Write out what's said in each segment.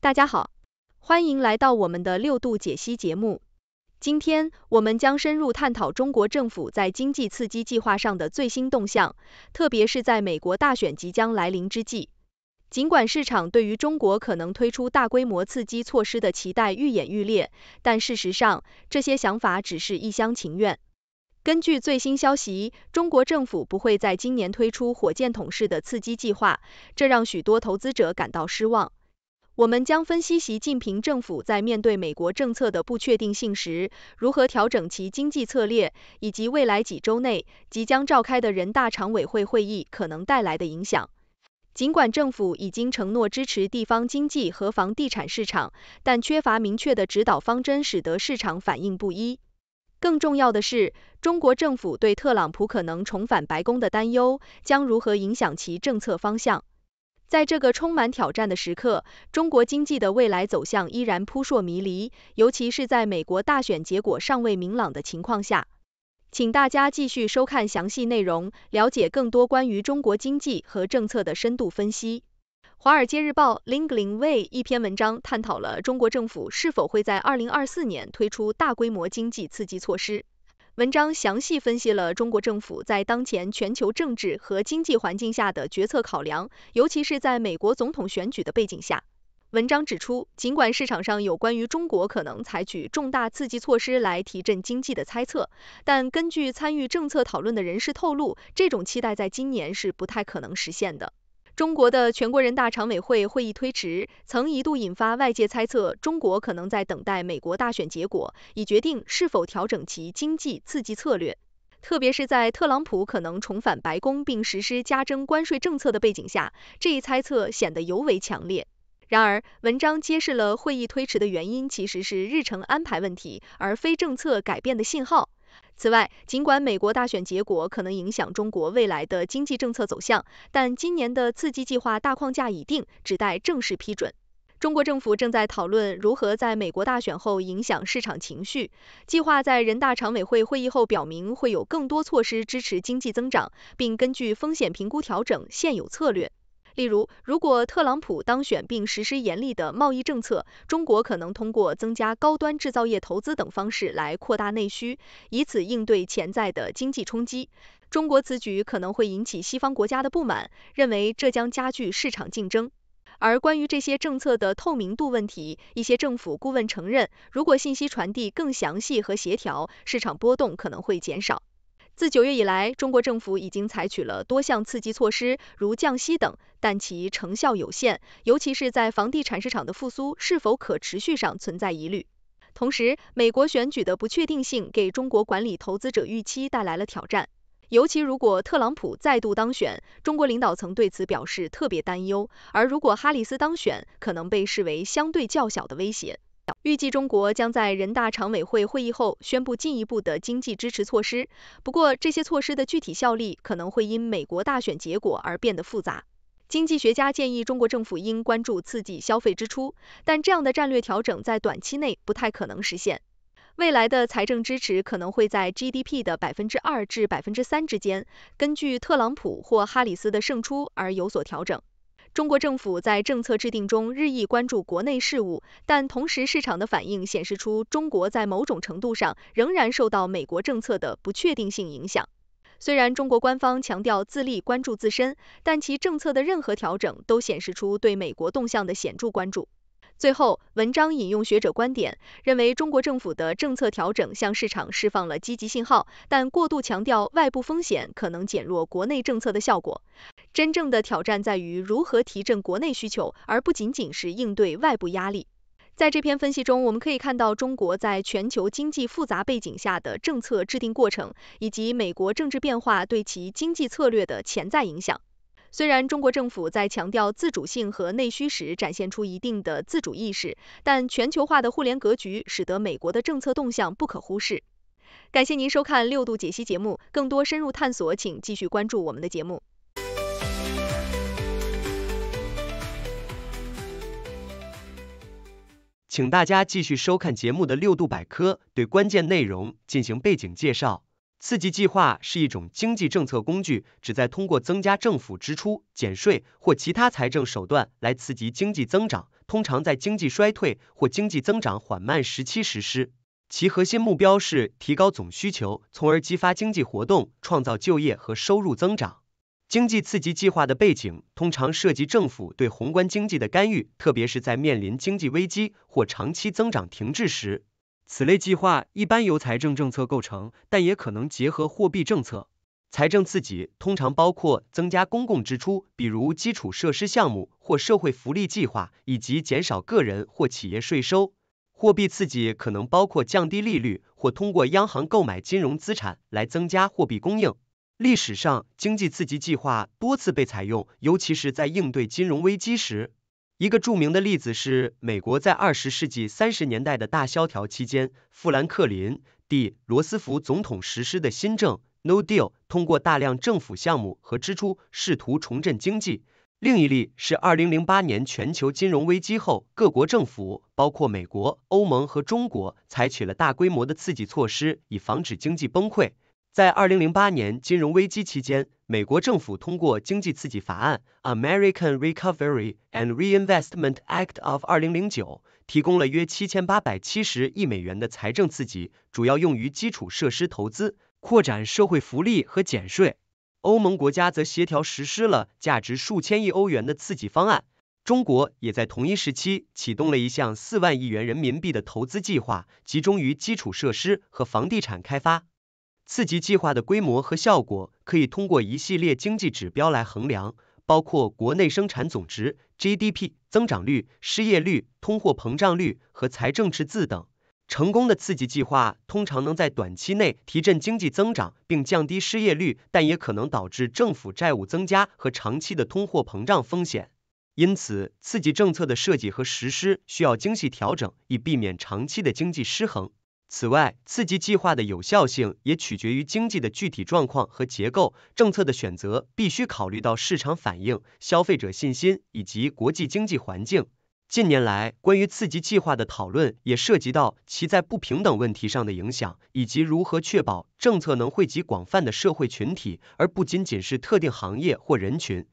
大家好，欢迎来到我们的六度解析节目。今天我们将深入探讨中国政府在经济刺激计划上的最新动向，特别是在美国大选即将来临之际。尽管市场对于中国可能推出大规模刺激措施的期待愈演愈烈，但事实上，这些想法只是一厢情愿。根据最新消息，中国政府不会在今年推出火箭筒式的刺激计划，这让许多投资者感到失望。我们将分析习近平政府在面对美国政策的不确定性时，如何调整其经济策略，以及未来几周内即将召开的人大常委会会议可能带来的影响。尽管政府已经承诺支持地方经济和房地产市场，但缺乏明确的指导方针，使得市场反应不一。更重要的是，中国政府对特朗普可能重返白宫的担忧，将如何影响其政策方向？在这个充满挑战的时刻，中国经济的未来走向依然扑朔迷离，尤其是在美国大选结果尚未明朗的情况下。请大家继续收看详细内容，了解更多关于中国经济和政策的深度分析。《华尔街日报》Lingling w a y 一篇文章探讨了中国政府是否会在二零二四年推出大规模经济刺激措施。文章详细分析了中国政府在当前全球政治和经济环境下的决策考量，尤其是在美国总统选举的背景下。文章指出，尽管市场上有关于中国可能采取重大刺激措施来提振经济的猜测，但根据参与政策讨论的人士透露，这种期待在今年是不太可能实现的。中国的全国人大常委会会议推迟，曾一度引发外界猜测，中国可能在等待美国大选结果，以决定是否调整其经济刺激策略。特别是在特朗普可能重返白宫并实施加征关税政策的背景下，这一猜测显得尤为强烈。然而，文章揭示了会议推迟的原因其实是日程安排问题，而非政策改变的信号。此外，尽管美国大选结果可能影响中国未来的经济政策走向，但今年的刺激计划大框架已定，只待正式批准。中国政府正在讨论如何在美国大选后影响市场情绪，计划在人大常委会会议后表明会有更多措施支持经济增长，并根据风险评估调整现有策略。例如，如果特朗普当选并实施严厉的贸易政策，中国可能通过增加高端制造业投资等方式来扩大内需，以此应对潜在的经济冲击。中国此举可能会引起西方国家的不满，认为这将加剧市场竞争。而关于这些政策的透明度问题，一些政府顾问承认，如果信息传递更详细和协调，市场波动可能会减少。自九月以来，中国政府已经采取了多项刺激措施，如降息等，但其成效有限，尤其是在房地产市场的复苏是否可持续上存在疑虑。同时，美国选举的不确定性给中国管理投资者预期带来了挑战。尤其如果特朗普再度当选，中国领导层对此表示特别担忧；而如果哈里斯当选，可能被视为相对较小的威胁。预计中国将在人大常委会会议后宣布进一步的经济支持措施。不过，这些措施的具体效力可能会因美国大选结果而变得复杂。经济学家建议中国政府应关注刺激消费支出，但这样的战略调整在短期内不太可能实现。未来的财政支持可能会在 GDP 的百分之二至百分之三之间，根据特朗普或哈里斯的胜出而有所调整。中国政府在政策制定中日益关注国内事务，但同时市场的反应显示出中国在某种程度上仍然受到美国政策的不确定性影响。虽然中国官方强调自立、关注自身，但其政策的任何调整都显示出对美国动向的显著关注。最后，文章引用学者观点，认为中国政府的政策调整向市场释放了积极信号，但过度强调外部风险可能减弱国内政策的效果。真正的挑战在于如何提振国内需求，而不仅仅是应对外部压力。在这篇分析中，我们可以看到中国在全球经济复杂背景下的政策制定过程，以及美国政治变化对其经济策略的潜在影响。虽然中国政府在强调自主性和内需时展现出一定的自主意识，但全球化的互联格局使得美国的政策动向不可忽视。感谢您收看六度解析节目，更多深入探索，请继续关注我们的节目。请大家继续收看节目的六度百科，对关键内容进行背景介绍。刺激计划是一种经济政策工具，旨在通过增加政府支出、减税或其他财政手段来刺激经济增长，通常在经济衰退或经济增长缓慢时期实施。其核心目标是提高总需求，从而激发经济活动、创造就业和收入增长。经济刺激计划的背景通常涉及政府对宏观经济的干预，特别是在面临经济危机或长期增长停滞时。此类计划一般由财政政策构成，但也可能结合货币政策。财政刺激通常包括增加公共支出，比如基础设施项目或社会福利计划，以及减少个人或企业税收。货币刺激可能包括降低利率或通过央行购买金融资产来增加货币供应。历史上，经济刺激计划多次被采用，尤其是在应对金融危机时。一个著名的例子是美国在二十世纪三十年代的大萧条期间，富兰克林 ·D· 罗斯福总统实施的新政 n o Deal），通过大量政府项目和支出，试图重振经济。另一例是二零零八年全球金融危机后，各国政府，包括美国、欧盟和中国，采取了大规模的刺激措施，以防止经济崩溃。在2008年金融危机期间，美国政府通过《经济刺激法案》（American Recovery and Reinvestment Act of 2009） 提供了约7870亿美元的财政刺激，主要用于基础设施投资、扩展社会福利和减税。欧盟国家则协调实施了价值数千亿欧元的刺激方案。中国也在同一时期启动了一项4万亿元人民币的投资计划，集中于基础设施和房地产开发。刺激计划的规模和效果可以通过一系列经济指标来衡量，包括国内生产总值 （GDP） 增长率、失业率、通货膨胀率和财政赤字等。成功的刺激计划通常能在短期内提振经济增长并降低失业率，但也可能导致政府债务增加和长期的通货膨胀风险。因此，刺激政策的设计和实施需要精细调整，以避免长期的经济失衡。此外，刺激计划的有效性也取决于经济的具体状况和结构。政策的选择必须考虑到市场反应、消费者信心以及国际经济环境。近年来，关于刺激计划的讨论也涉及到其在不平等问题上的影响，以及如何确保政策能惠及广泛的社会群体，而不仅仅是特定行业或人群。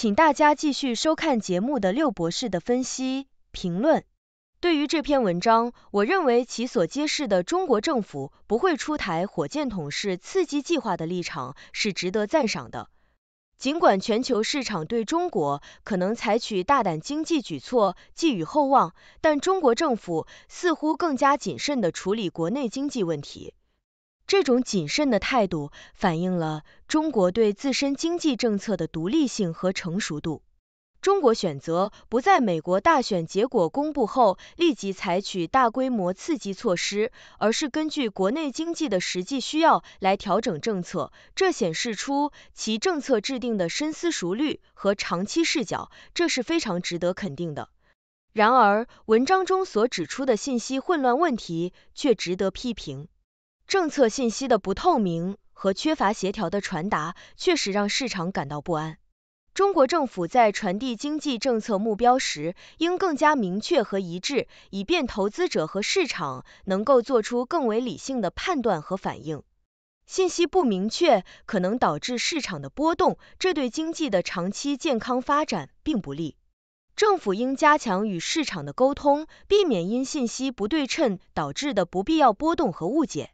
请大家继续收看节目的六博士的分析评论。对于这篇文章，我认为其所揭示的中国政府不会出台火箭筒式刺激计划的立场是值得赞赏的。尽管全球市场对中国可能采取大胆经济举措寄予厚望，但中国政府似乎更加谨慎地处理国内经济问题。这种谨慎的态度反映了中国对自身经济政策的独立性和成熟度。中国选择不在美国大选结果公布后立即采取大规模刺激措施，而是根据国内经济的实际需要来调整政策，这显示出其政策制定的深思熟虑和长期视角，这是非常值得肯定的。然而，文章中所指出的信息混乱问题却值得批评。政策信息的不透明和缺乏协调的传达，确实让市场感到不安。中国政府在传递经济政策目标时，应更加明确和一致，以便投资者和市场能够做出更为理性的判断和反应。信息不明确可能导致市场的波动，这对经济的长期健康发展并不利。政府应加强与市场的沟通，避免因信息不对称导致的不必要波动和误解。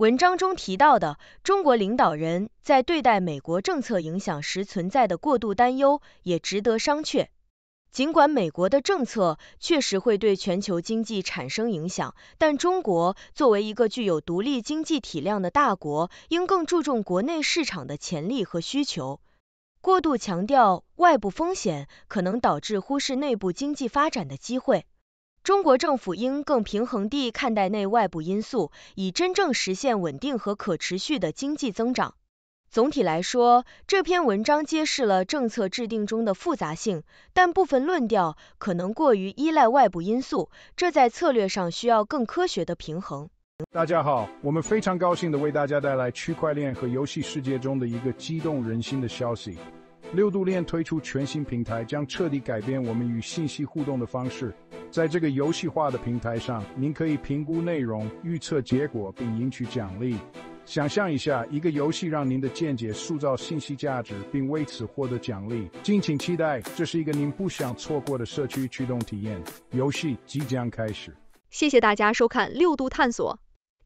文章中提到的中国领导人在对待美国政策影响时存在的过度担忧，也值得商榷。尽管美国的政策确实会对全球经济产生影响，但中国作为一个具有独立经济体量的大国，应更注重国内市场的潜力和需求。过度强调外部风险，可能导致忽视内部经济发展的机会。中国政府应更平衡地看待内外部因素，以真正实现稳定和可持续的经济增长。总体来说，这篇文章揭示了政策制定中的复杂性，但部分论调可能过于依赖外部因素，这在策略上需要更科学的平衡。大家好，我们非常高兴地为大家带来区块链和游戏世界中的一个激动人心的消息：六度链推出全新平台，将彻底改变我们与信息互动的方式。在这个游戏化的平台上，您可以评估内容、预测结果并赢取奖励。想象一下，一个游戏让您的见解塑造信息价值，并为此获得奖励。敬请期待，这是一个您不想错过的社区驱动体验。游戏即将开始。谢谢大家收看六度探索。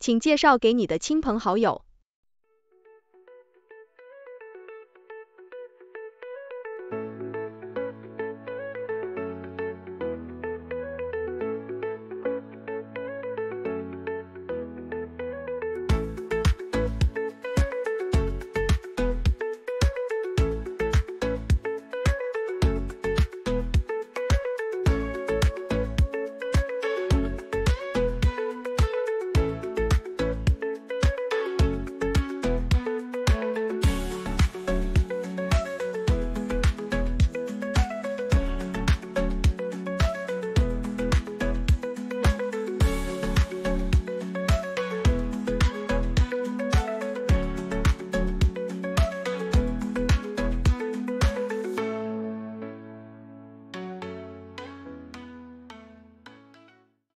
请介绍给你的亲朋好友。